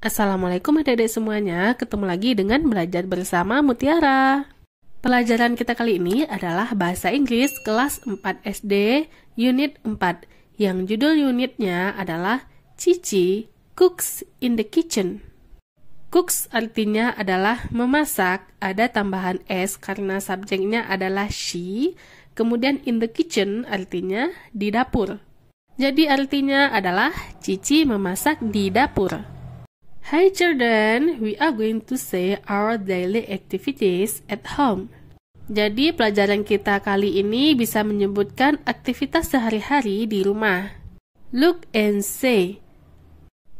Assalamualaikum adik-adik semuanya, ketemu lagi dengan Belajar Bersama Mutiara. Pelajaran kita kali ini adalah Bahasa Inggris kelas 4 SD, unit 4, yang judul unitnya adalah Cici Cooks in the Kitchen. Cooks artinya adalah memasak, ada tambahan S karena subjeknya adalah she, kemudian in the kitchen artinya di dapur. Jadi artinya adalah Cici memasak di dapur. Hi children, we are going to say our daily activities at home. Jadi pelajaran kita kali ini bisa menyebutkan aktivitas sehari-hari di rumah. Look and say.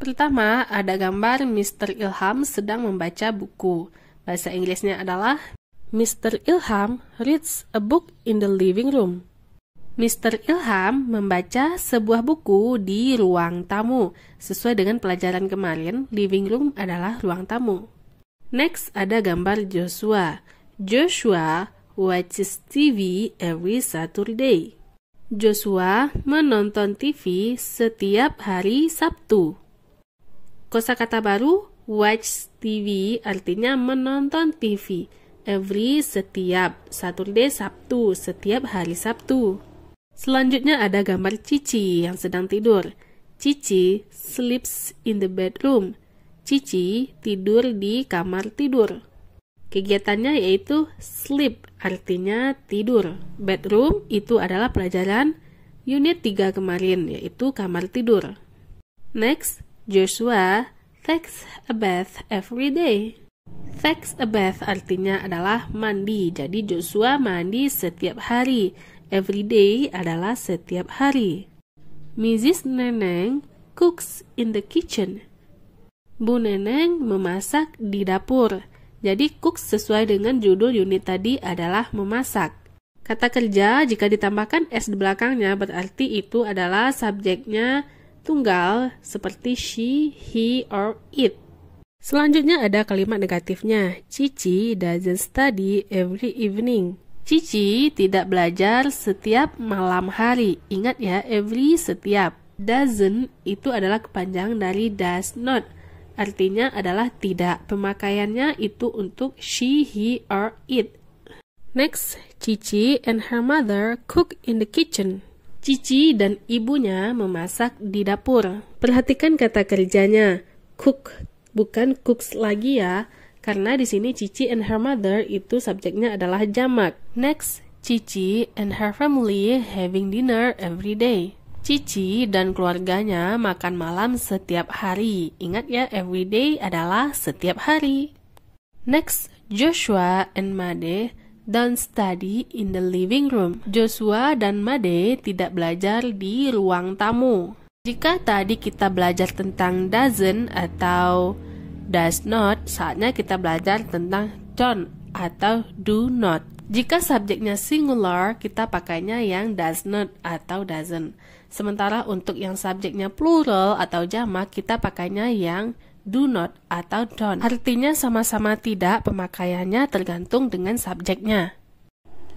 Pertama, ada gambar Mr. Ilham sedang membaca buku. Bahasa Inggrisnya adalah Mr. Ilham reads a book in the living room. Mr. Ilham membaca sebuah buku di ruang tamu. Sesuai dengan pelajaran kemarin, living room adalah ruang tamu. Next ada gambar Joshua. Joshua watches TV every Saturday. Joshua menonton TV setiap hari Sabtu. Kosa kata baru watch TV artinya menonton TV every setiap Saturday Sabtu setiap hari Sabtu. Selanjutnya ada gambar Cici yang sedang tidur. Cici sleeps in the bedroom. Cici tidur di kamar tidur. Kegiatannya yaitu sleep, artinya tidur. Bedroom itu adalah pelajaran unit 3 kemarin, yaitu kamar tidur. Next, Joshua takes a bath every day. Takes a bath artinya adalah mandi. Jadi Joshua mandi setiap hari. Every day adalah setiap hari. Mrs. Neneng cooks in the kitchen. Bu Neneng memasak di dapur. Jadi cooks sesuai dengan judul unit tadi adalah memasak. Kata kerja jika ditambahkan S di belakangnya berarti itu adalah subjeknya tunggal seperti she, he, or it. Selanjutnya ada kalimat negatifnya. Cici doesn't study every evening. Cici tidak belajar setiap malam hari. Ingat ya, every setiap. Doesn't itu adalah kepanjang dari does not. Artinya adalah tidak. Pemakaiannya itu untuk she, he, or it. Next, Cici and her mother cook in the kitchen. Cici dan ibunya memasak di dapur. Perhatikan kata kerjanya, cook, bukan cooks lagi ya karena di sini Cici and her mother itu subjeknya adalah jamak. Next, Cici and her family having dinner every day. Cici dan keluarganya makan malam setiap hari. Ingat ya, every day adalah setiap hari. Next, Joshua and Made don't study in the living room. Joshua dan Made tidak belajar di ruang tamu. Jika tadi kita belajar tentang doesn't atau does not, saatnya kita belajar tentang don't atau do not. Jika subjeknya singular, kita pakainya yang does not atau doesn't. Sementara untuk yang subjeknya plural atau jamak, kita pakainya yang do not atau don't. Artinya sama-sama tidak, pemakaiannya tergantung dengan subjeknya.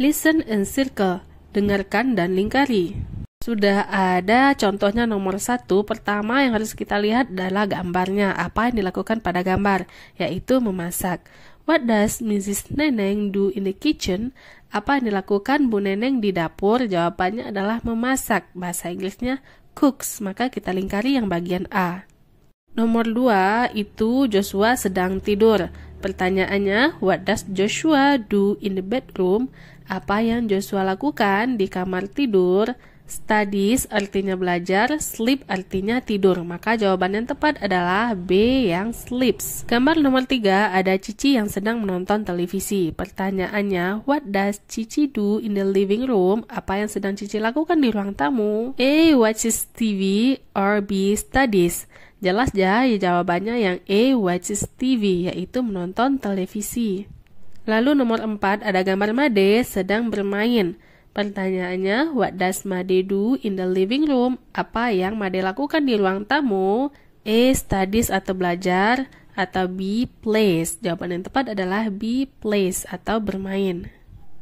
Listen and circle, dengarkan dan lingkari. Sudah ada contohnya nomor satu. Pertama yang harus kita lihat adalah gambarnya. Apa yang dilakukan pada gambar, yaitu memasak. What does Mrs. Neneng do in the kitchen? Apa yang dilakukan Bu Neneng di dapur? Jawabannya adalah memasak. Bahasa Inggrisnya cooks. Maka kita lingkari yang bagian A. Nomor 2 itu Joshua sedang tidur. Pertanyaannya, what does Joshua do in the bedroom? Apa yang Joshua lakukan di kamar tidur? Studies artinya belajar, sleep artinya tidur. Maka jawaban yang tepat adalah B yang sleeps. Gambar nomor 3 ada Cici yang sedang menonton televisi. Pertanyaannya, what does Cici do in the living room? Apa yang sedang Cici lakukan di ruang tamu? A. Watches TV or B. Studies. Jelas ya, ya jawabannya yang A. Watches TV, yaitu menonton televisi. Lalu nomor 4 ada gambar Made sedang bermain. Pertanyaannya, what does Made do in the living room? Apa yang Made lakukan di ruang tamu? A. Studies atau belajar atau B. Plays. Jawaban yang tepat adalah B. Plays atau bermain.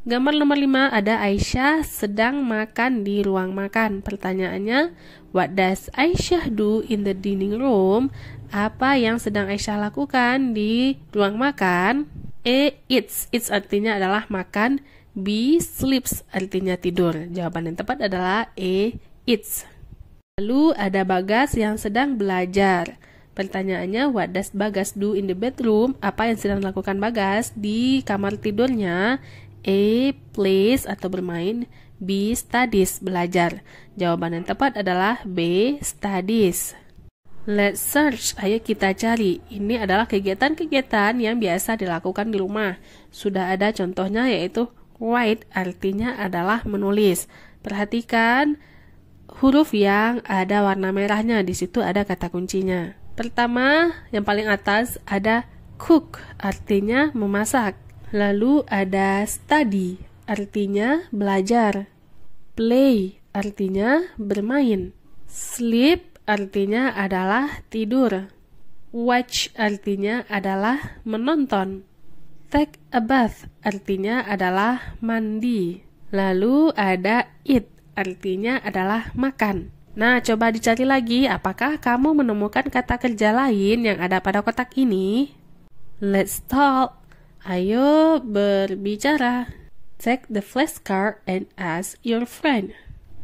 Gambar nomor 5 ada Aisyah sedang makan di ruang makan. Pertanyaannya, what does Aisyah do in the dining room? Apa yang sedang Aisyah lakukan di ruang makan? A. Eats. Eats artinya adalah makan. B sleeps artinya tidur. Jawaban yang tepat adalah E eats. Lalu ada Bagas yang sedang belajar. Pertanyaannya, what does Bagas do in the bedroom? Apa yang sedang dilakukan Bagas di kamar tidurnya? A. Plays atau bermain B. Studies, belajar Jawaban yang tepat adalah B. Studies Let's search, ayo kita cari. Ini adalah kegiatan-kegiatan yang biasa dilakukan di rumah. Sudah ada contohnya yaitu Write artinya adalah menulis. Perhatikan huruf yang ada warna merahnya, di situ ada kata kuncinya. Pertama, yang paling atas ada cook, artinya memasak. Lalu ada study, artinya belajar. Play, artinya bermain. Sleep, artinya adalah tidur. Watch, artinya adalah menonton. Take a bath artinya adalah mandi. Lalu ada eat artinya adalah makan. Nah, coba dicari lagi apakah kamu menemukan kata kerja lain yang ada pada kotak ini? Let's talk. Ayo berbicara. Take the flashcard and ask your friend.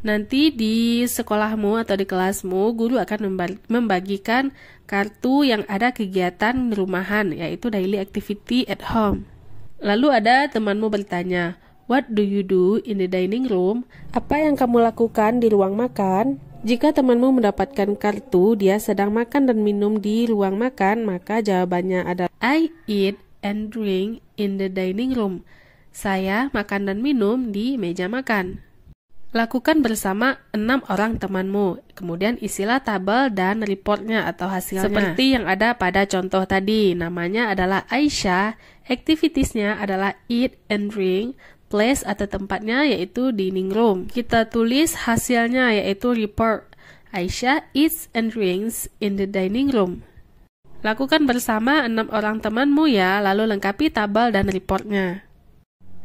Nanti di sekolahmu atau di kelasmu, guru akan membagikan kartu yang ada kegiatan rumahan, yaitu daily activity at home. Lalu ada temanmu bertanya, What do you do in the dining room? Apa yang kamu lakukan di ruang makan? Jika temanmu mendapatkan kartu, dia sedang makan dan minum di ruang makan, maka jawabannya adalah I eat and drink in the dining room. Saya makan dan minum di meja makan. Lakukan bersama enam orang temanmu. Kemudian isilah tabel dan reportnya atau hasilnya. Seperti yang ada pada contoh tadi. Namanya adalah Aisyah. Aktivitasnya adalah eat and drink. Place atau tempatnya yaitu dining room. Kita tulis hasilnya yaitu report. Aisyah eats and drinks in the dining room. Lakukan bersama enam orang temanmu ya, lalu lengkapi tabel dan reportnya.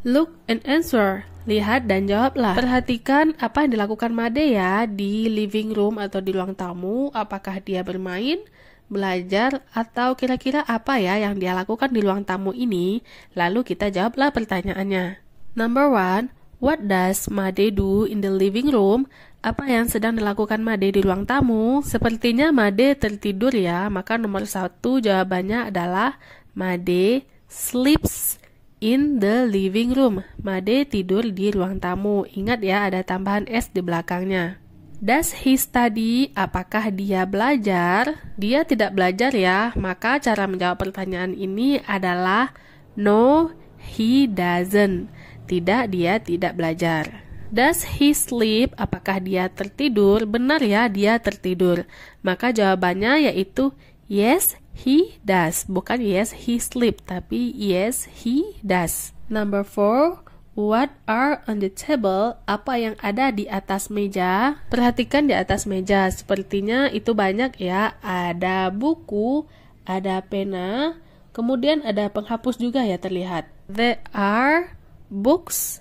Look and answer. Lihat dan jawablah. Perhatikan apa yang dilakukan Made ya di living room atau di ruang tamu. Apakah dia bermain, belajar, atau kira-kira apa ya yang dia lakukan di ruang tamu ini? Lalu kita jawablah pertanyaannya. Number one, what does Made do in the living room? Apa yang sedang dilakukan Made di ruang tamu? Sepertinya Made tertidur ya, maka nomor satu jawabannya adalah Made sleeps in the living room. Made tidur di ruang tamu. Ingat ya ada tambahan S di belakangnya. Does he study? Apakah dia belajar? Dia tidak belajar ya, maka cara menjawab pertanyaan ini adalah no, he doesn't. Tidak, dia tidak belajar. Does he sleep? Apakah dia tertidur? Benar ya, dia tertidur. Maka jawabannya yaitu yes, He does. Bukan yes, he sleep. Tapi yes, he does. Number four. What are on the table? Apa yang ada di atas meja? Perhatikan di atas meja. Sepertinya itu banyak ya. Ada buku, ada pena, kemudian ada penghapus juga ya terlihat. There are books,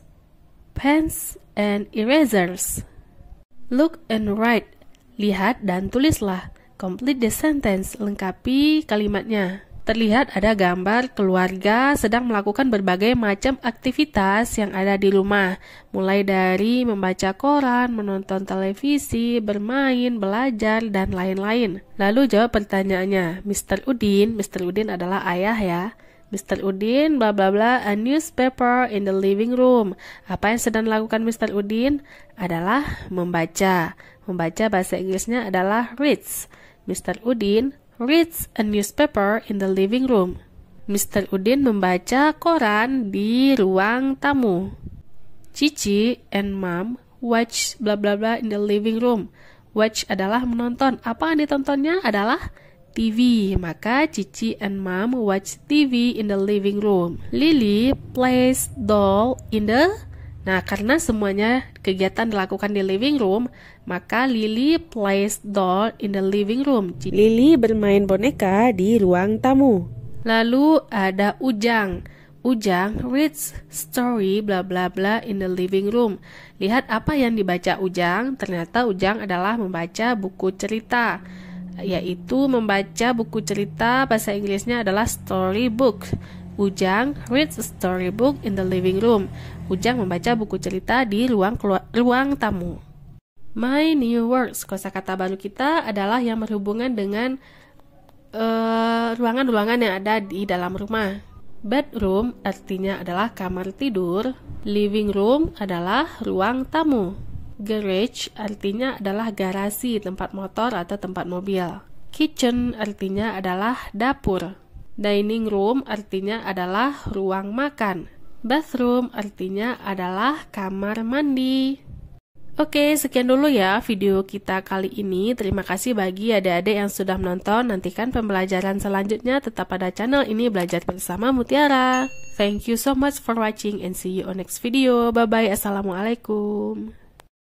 pens, and erasers. Look and write. Lihat dan tulislah. Complete the sentence, lengkapi kalimatnya. Terlihat ada gambar keluarga sedang melakukan berbagai macam aktivitas yang ada di rumah, mulai dari membaca koran, menonton televisi, bermain, belajar, dan lain-lain. Lalu jawab pertanyaannya, Mr. Udin, Mr. Udin adalah ayah ya. Mr. Udin, bla bla bla, a newspaper in the living room. Apa yang sedang dilakukan Mr. Udin adalah membaca. Membaca bahasa Inggrisnya adalah reads. Mr. Udin reads a newspaper in the living room. Mr. Udin membaca koran di ruang tamu. Cici and Mom watch bla bla bla in the living room. Watch adalah menonton. Apa yang ditontonnya adalah TV. Maka Cici and Mom watch TV in the living room. Lily plays doll in the Nah, karena semuanya kegiatan dilakukan di living room, maka Lily plays doll in the living room. Lily bermain boneka di ruang tamu. Lalu ada Ujang. Ujang reads story bla bla bla in the living room. Lihat apa yang dibaca Ujang. Ternyata Ujang adalah membaca buku cerita, yaitu membaca buku cerita bahasa Inggrisnya adalah story book Ujang reads a storybook in the living room. Ujang membaca buku cerita di ruang ruang tamu. My new words, kosakata baru kita adalah yang berhubungan dengan eh, ruangan-ruangan uh, ruangan -ruangan yang ada di dalam rumah. Bedroom artinya adalah kamar tidur, living room adalah ruang tamu. Garage artinya adalah garasi, tempat motor atau tempat mobil. Kitchen artinya adalah dapur. Dining room artinya adalah ruang makan. Bathroom artinya adalah kamar mandi. Oke, sekian dulu ya video kita kali ini. Terima kasih bagi adik-adik yang sudah menonton. Nantikan pembelajaran selanjutnya tetap pada channel ini Belajar Bersama Mutiara. Thank you so much for watching and see you on next video. Bye-bye. Assalamualaikum.